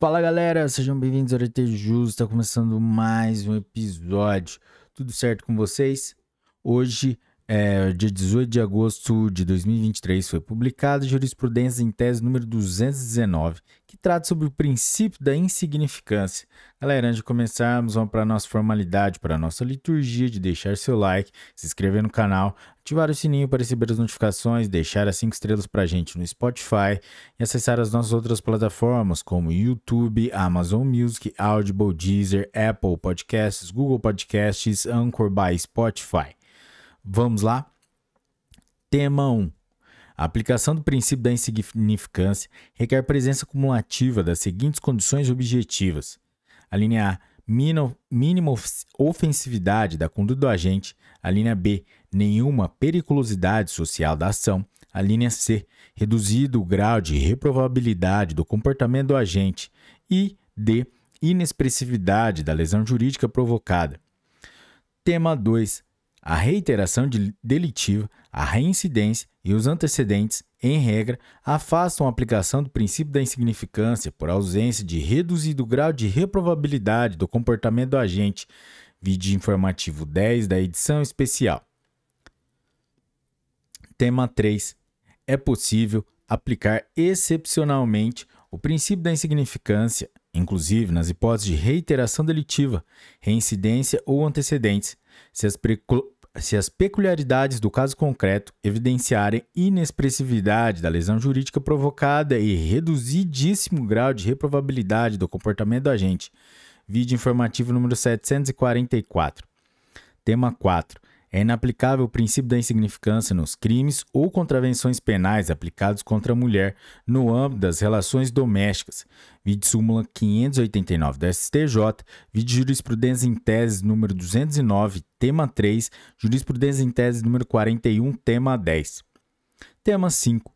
Fala galera, sejam bem-vindos ao RT Justa, tá começando mais um episódio. Tudo certo com vocês? Hoje é, dia 18 de agosto de 2023 foi publicada a jurisprudência em tese número 219, que trata sobre o princípio da insignificância. Galera, antes de começarmos, vamos para a nossa formalidade, para a nossa liturgia de deixar seu like, se inscrever no canal, ativar o sininho para receber as notificações, deixar as 5 estrelas para a gente no Spotify e acessar as nossas outras plataformas como YouTube, Amazon Music, Audible, Deezer, Apple Podcasts, Google Podcasts, Anchor by Spotify. Vamos lá? Tema 1. A aplicação do princípio da insignificância requer presença cumulativa das seguintes condições objetivas: a linha A, mínima ofensividade da conduta do agente, a linha B, nenhuma periculosidade social da ação, a linha C, reduzido o grau de reprovabilidade do comportamento do agente e D, inexpressividade da lesão jurídica provocada. Tema 2 a reiteração delitiva, a reincidência e os antecedentes, em regra, afastam a aplicação do princípio da insignificância por ausência de reduzido grau de reprovabilidade do comportamento do agente. Vídeo informativo 10 da edição especial. Tema 3. É possível aplicar excepcionalmente o princípio da insignificância, inclusive nas hipóteses de reiteração delitiva, reincidência ou antecedentes, se as, se as peculiaridades do caso concreto evidenciarem inexpressividade da lesão jurídica provocada e reduzidíssimo grau de reprovabilidade do comportamento do agente. Vídeo informativo número 744. Tema 4. É inaplicável o princípio da insignificância nos crimes ou contravenções penais aplicados contra a mulher no âmbito das relações domésticas. Vide súmula 589 do STJ, vide jurisprudência em tese número 209, tema 3, jurisprudência em tese número 41, tema 10. Tema 5.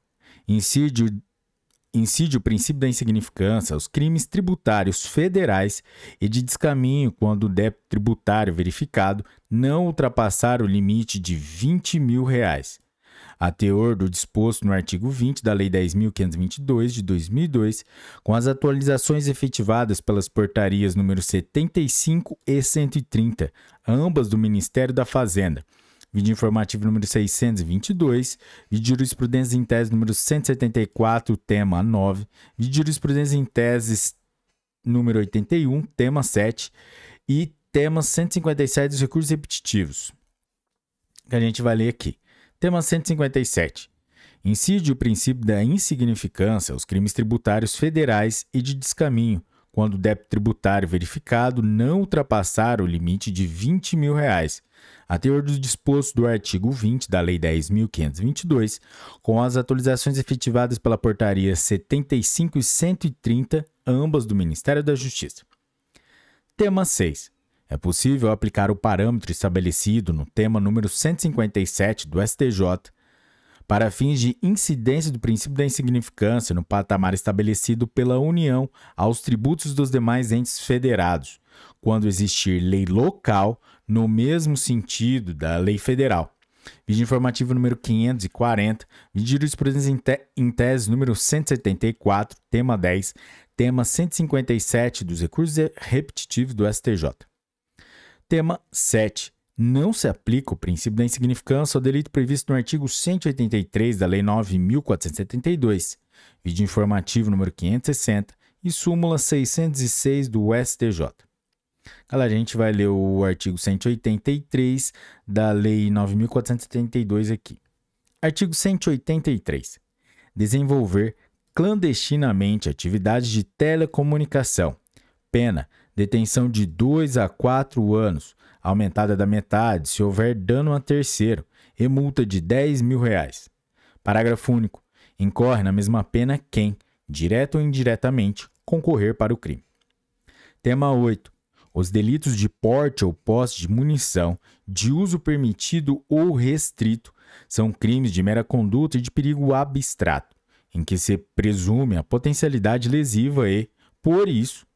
Incide incide o princípio da insignificância aos crimes tributários federais e de descaminho quando o débito tributário verificado não ultrapassar o limite de 20 mil reais. A teor do disposto no artigo 20 da Lei 10.522 de 2002, com as atualizações efetivadas pelas portarias número 75 e 130, ambas do Ministério da Fazenda, vídeo informativo número 622, vídeo de jurisprudência em tese número 174, tema 9, vídeo de jurisprudência em tese número 81, tema 7 e tema 157 dos recursos repetitivos, que a gente vai ler aqui. Tema 157. Incide o princípio da insignificância aos crimes tributários federais e de descaminho, quando o débito tributário verificado não ultrapassar o limite de 20 mil reais, a teor do disposto do artigo 20 da Lei 10.522, com as atualizações efetivadas pela Portaria 75 e 130, ambas do Ministério da Justiça. Tema 6. É possível aplicar o parâmetro estabelecido no tema número 157 do STJ para fins de incidência do princípio da insignificância no patamar estabelecido pela União aos tributos dos demais entes federados, quando existir lei local no mesmo sentido da lei federal. Vídeo informativo número 540, vídeo jurisprudência em tese número 174, tema 10, tema 157 dos recursos repetitivos do STJ. Tema 7 não se aplica o princípio da insignificância ao delito previsto no artigo 183 da Lei 9.472, vídeo informativo número 560 e súmula 606 do STJ. Galera, a gente vai ler o artigo 183 da Lei 9.472 aqui. Artigo 183. Desenvolver clandestinamente atividades de telecomunicação. Pena detenção de 2 a 4 anos, aumentada da metade se houver dano a terceiro, e multa de 10 mil reais. Parágrafo único. Incorre na mesma pena quem, direto ou indiretamente, concorrer para o crime. Tema 8. Os delitos de porte ou posse de munição de uso permitido ou restrito são crimes de mera conduta e de perigo abstrato, em que se presume a potencialidade lesiva e, por isso,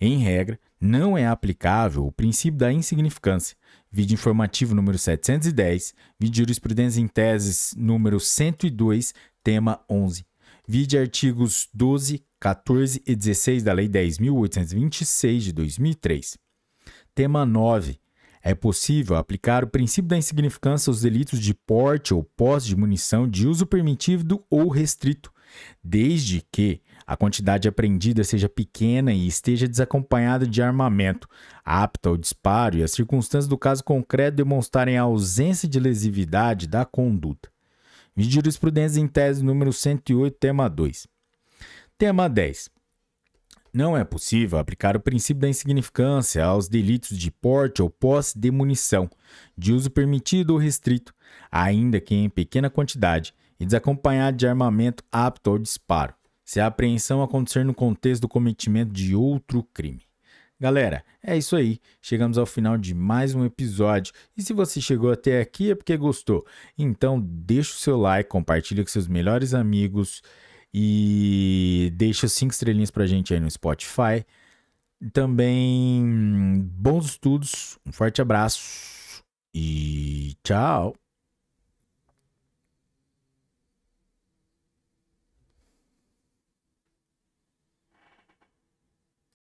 em regra, não é aplicável o princípio da insignificância, vídeo informativo número 710, vídeo jurisprudência em teses número 102, tema 11, Vide artigos 12, 14 e 16 da Lei 10.826 de 2003. Tema 9. É possível aplicar o princípio da insignificância aos delitos de porte ou posse de munição de uso permitido ou restrito, desde que a quantidade apreendida seja pequena e esteja desacompanhada de armamento, apto ao disparo e as circunstâncias do caso concreto demonstrarem a ausência de lesividade da conduta. Jurisprudência em tese número 108, tema 2. Tema 10. Não é possível aplicar o princípio da insignificância aos delitos de porte ou posse de munição, de uso permitido ou restrito, ainda que em pequena quantidade, e desacompanhado de armamento apto ao disparo, se a apreensão acontecer no contexto do cometimento de outro crime. Galera, é isso aí. Chegamos ao final de mais um episódio. E se você chegou até aqui é porque gostou. Então deixa o seu like, compartilha com seus melhores amigos e deixa cinco estrelinhas pra gente aí no Spotify. Também hum, bons estudos, um forte abraço e tchau.